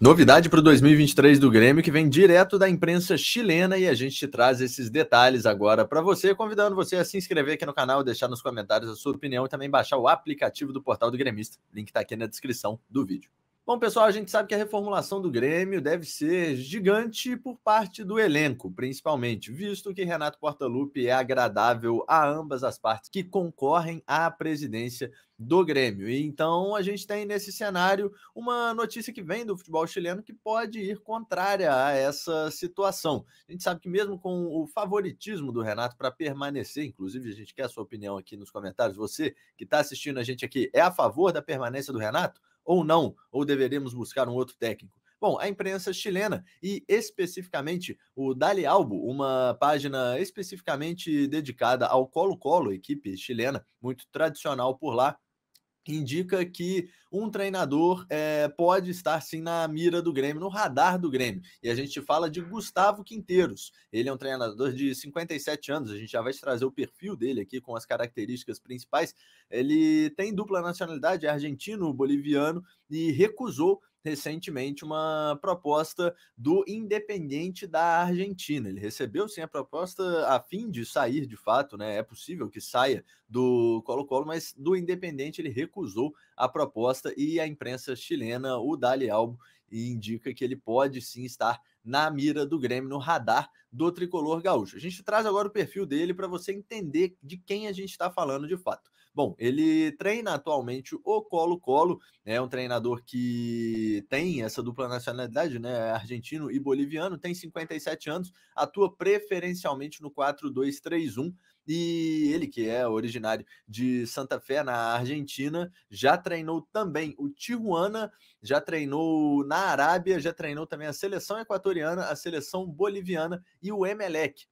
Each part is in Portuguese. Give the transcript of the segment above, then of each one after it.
Novidade para o 2023 do Grêmio que vem direto da imprensa chilena e a gente traz esses detalhes agora para você, convidando você a se inscrever aqui no canal, deixar nos comentários a sua opinião e também baixar o aplicativo do portal do Gremista. link está aqui na descrição do vídeo. Bom, pessoal, a gente sabe que a reformulação do Grêmio deve ser gigante por parte do elenco, principalmente, visto que Renato Portaluppi é agradável a ambas as partes que concorrem à presidência do Grêmio. E então a gente tem nesse cenário uma notícia que vem do futebol chileno que pode ir contrária a essa situação. A gente sabe que mesmo com o favoritismo do Renato para permanecer, inclusive a gente quer a sua opinião aqui nos comentários, você que está assistindo a gente aqui é a favor da permanência do Renato? ou não, ou deveremos buscar um outro técnico? Bom, a imprensa chilena e especificamente o Dali Albo, uma página especificamente dedicada ao Colo-Colo, equipe chilena, muito tradicional por lá, indica que um treinador é, pode estar sim na mira do Grêmio, no radar do Grêmio. E a gente fala de Gustavo Quinteiros. Ele é um treinador de 57 anos, a gente já vai trazer o perfil dele aqui com as características principais. Ele tem dupla nacionalidade, é argentino, boliviano, e recusou recentemente uma proposta do Independente da Argentina. Ele recebeu sim a proposta a fim de sair de fato, né? É possível que saia do Colo-Colo, mas do Independente ele recusou a proposta e a imprensa chilena o Dali Albo indica que ele pode sim estar na mira do Grêmio, no radar do tricolor gaúcho. A gente traz agora o perfil dele para você entender de quem a gente está falando de fato. Bom, ele treina atualmente o Colo-Colo, é um treinador que tem essa dupla nacionalidade, né? É argentino e boliviano, tem 57 anos, atua preferencialmente no 4-2-3-1 e ele que é originário de Santa Fé na Argentina, já treinou também o Tijuana, já treinou na Arábia, já treinou também a seleção equatoriana, a seleção boliviana e o Emelec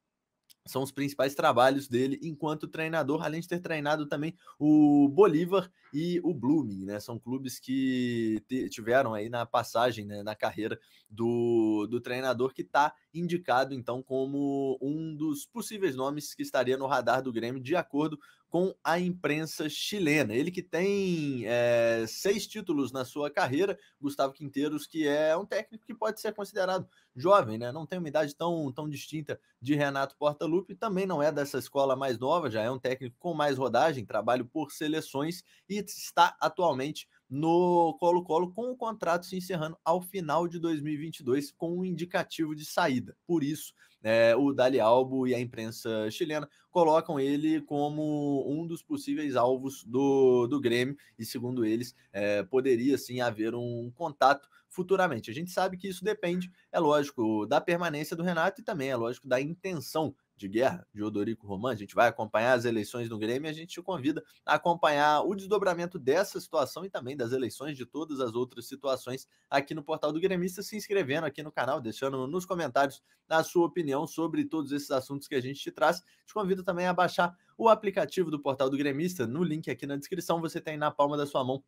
são os principais trabalhos dele enquanto treinador, além de ter treinado também o Bolívar e o Blooming, né? São clubes que tiveram aí na passagem, né, na carreira do, do treinador que está indicado então como um dos possíveis nomes que estaria no radar do Grêmio, de acordo com a imprensa chilena. Ele que tem é, seis títulos na sua carreira, Gustavo Quinteiros, que é um técnico que pode ser considerado jovem, né? Não tem uma idade tão, tão distinta de Renato Portaluppi, também não é dessa escola mais nova, já é um técnico com mais rodagem, trabalho por seleções e está atualmente no Colo-Colo, com o contrato se encerrando ao final de 2022 com um indicativo de saída. Por isso, é, o Dali Albo e a imprensa chilena colocam ele como um dos possíveis alvos do, do Grêmio, e segundo eles, é, poderia sim haver um contato futuramente. A gente sabe que isso depende, é lógico, da permanência do Renato e também, é lógico, da intenção de guerra de Odorico Roman. A gente vai acompanhar as eleições no Grêmio e a gente te convida a acompanhar o desdobramento dessa situação e também das eleições de todas as outras situações aqui no portal do Gremista, se inscrevendo aqui no canal, deixando nos comentários a sua opinião sobre todos esses assuntos que a gente te traz. Te convido também a baixar o aplicativo do portal do Gremista no link aqui na descrição. Você tem na palma da sua mão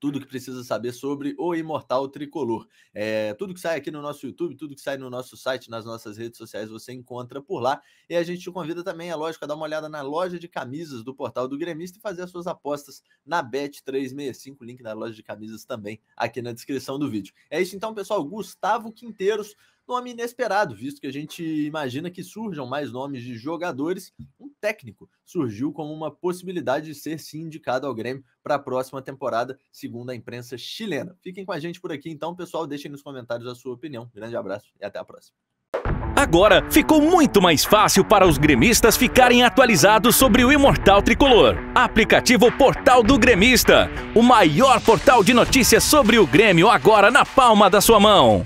tudo que precisa saber sobre o Imortal Tricolor. É, tudo que sai aqui no nosso YouTube, tudo que sai no nosso site, nas nossas redes sociais, você encontra por lá. E a gente te convida também, é lógico, a dar uma olhada na loja de camisas do Portal do Gremista e fazer as suas apostas na Bet365, link da loja de camisas também aqui na descrição do vídeo. É isso então, pessoal. Gustavo Quinteiros, nome inesperado, visto que a gente imagina que surjam mais nomes de jogadores, um técnico surgiu como uma possibilidade de ser se indicado ao Grêmio para a próxima temporada, segundo a imprensa chilena. Fiquem com a gente por aqui, então, pessoal. Deixem nos comentários a sua opinião. Grande abraço e até a próxima. Agora ficou muito mais fácil para os gremistas ficarem atualizados sobre o Imortal Tricolor. Aplicativo Portal do Gremista, o maior portal de notícias sobre o Grêmio agora na palma da sua mão.